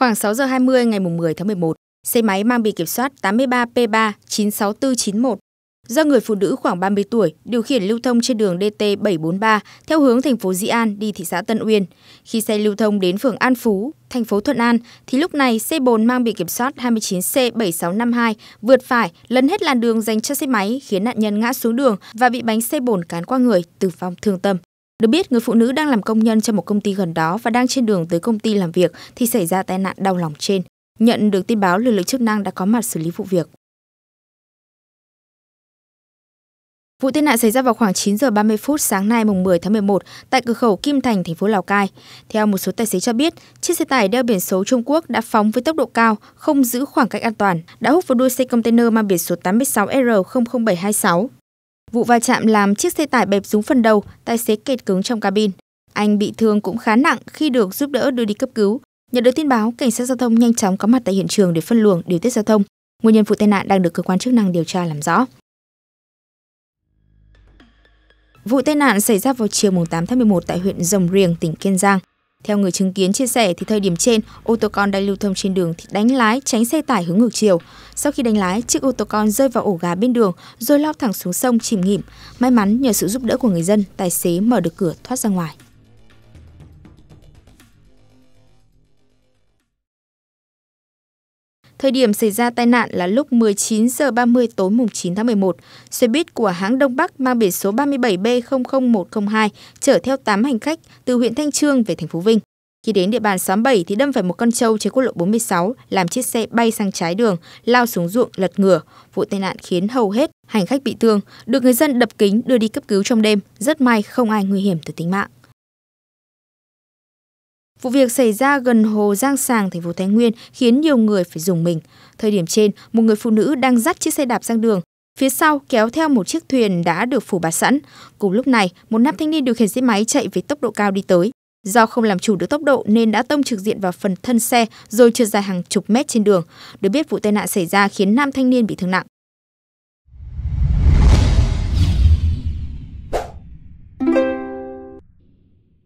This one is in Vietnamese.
Khoảng 6 giờ 20 ngày 10 tháng 11, xe máy mang bị kiểm soát 83P3 96491 do người phụ nữ khoảng 30 tuổi điều khiển lưu thông trên đường DT743 theo hướng thành phố Dĩ An đi thị xã Tân Uyên. Khi xe lưu thông đến phường An Phú, thành phố Thuận An, thì lúc này xe bồn mang bị kiểm soát 29C7652 vượt phải, lấn hết làn đường dành cho xe máy khiến nạn nhân ngã xuống đường và bị bánh xe bồn cán qua người, tử vong thương tâm. Được biết, người phụ nữ đang làm công nhân cho một công ty gần đó và đang trên đường tới công ty làm việc thì xảy ra tai nạn đau lòng trên. Nhận được tin báo, lực lượng chức năng đã có mặt xử lý vụ việc. Vụ tai nạn xảy ra vào khoảng 9 giờ 30 phút sáng nay mùng 10 tháng 11 tại cửa khẩu Kim Thành, thành phố Lào Cai. Theo một số tài xế cho biết, chiếc xe tải đeo biển số Trung Quốc đã phóng với tốc độ cao, không giữ khoảng cách an toàn, đã hút vào đuôi xe container mang biển số 86R00726 Vụ va chạm làm chiếc xe tải bẹp trúng phần đầu, tài xế kẹt cứng trong cabin. Anh bị thương cũng khá nặng khi được giúp đỡ đưa đi cấp cứu. Nhận được tin báo, cảnh sát giao thông nhanh chóng có mặt tại hiện trường để phân luồng, điều tiết giao thông. Nguyên nhân vụ tai nạn đang được cơ quan chức năng điều tra làm rõ. Vụ tai nạn xảy ra vào chiều 8 tháng 11 tại huyện Rồng Riềng, tỉnh Kiên Giang. Theo người chứng kiến chia sẻ thì thời điểm trên, ô tô con đang lưu thông trên đường thì đánh lái tránh xe tải hướng ngược chiều. Sau khi đánh lái, chiếc ô tô con rơi vào ổ gà bên đường rồi lao thẳng xuống sông chìm nghỉm. May mắn nhờ sự giúp đỡ của người dân, tài xế mở được cửa thoát ra ngoài. Thời điểm xảy ra tai nạn là lúc 19 giờ 30 tối mùng 9 tháng 11. Xe buýt của hãng Đông Bắc mang biển số 37B00102 chở theo 8 hành khách từ huyện Thanh Trương về thành phố Vinh. Khi đến địa bàn xóm 7 thì đâm phải một con trâu trên quốc lộ 46, làm chiếc xe bay sang trái đường, lao xuống ruộng lật ngửa. Vụ tai nạn khiến hầu hết hành khách bị thương, được người dân đập kính đưa đi cấp cứu trong đêm. Rất may không ai nguy hiểm tới tính mạng. Vụ việc xảy ra gần hồ Giang Sàng, thành phố Thái Nguyên khiến nhiều người phải dùng mình. Thời điểm trên, một người phụ nữ đang dắt chiếc xe đạp sang đường. Phía sau kéo theo một chiếc thuyền đã được phủ bạt sẵn. Cùng lúc này, một nam thanh niên điều khiển xe máy chạy với tốc độ cao đi tới. Do không làm chủ được tốc độ nên đã tông trực diện vào phần thân xe rồi trượt dài hàng chục mét trên đường. Được biết vụ tai nạn xảy ra khiến nam thanh niên bị thương nặng.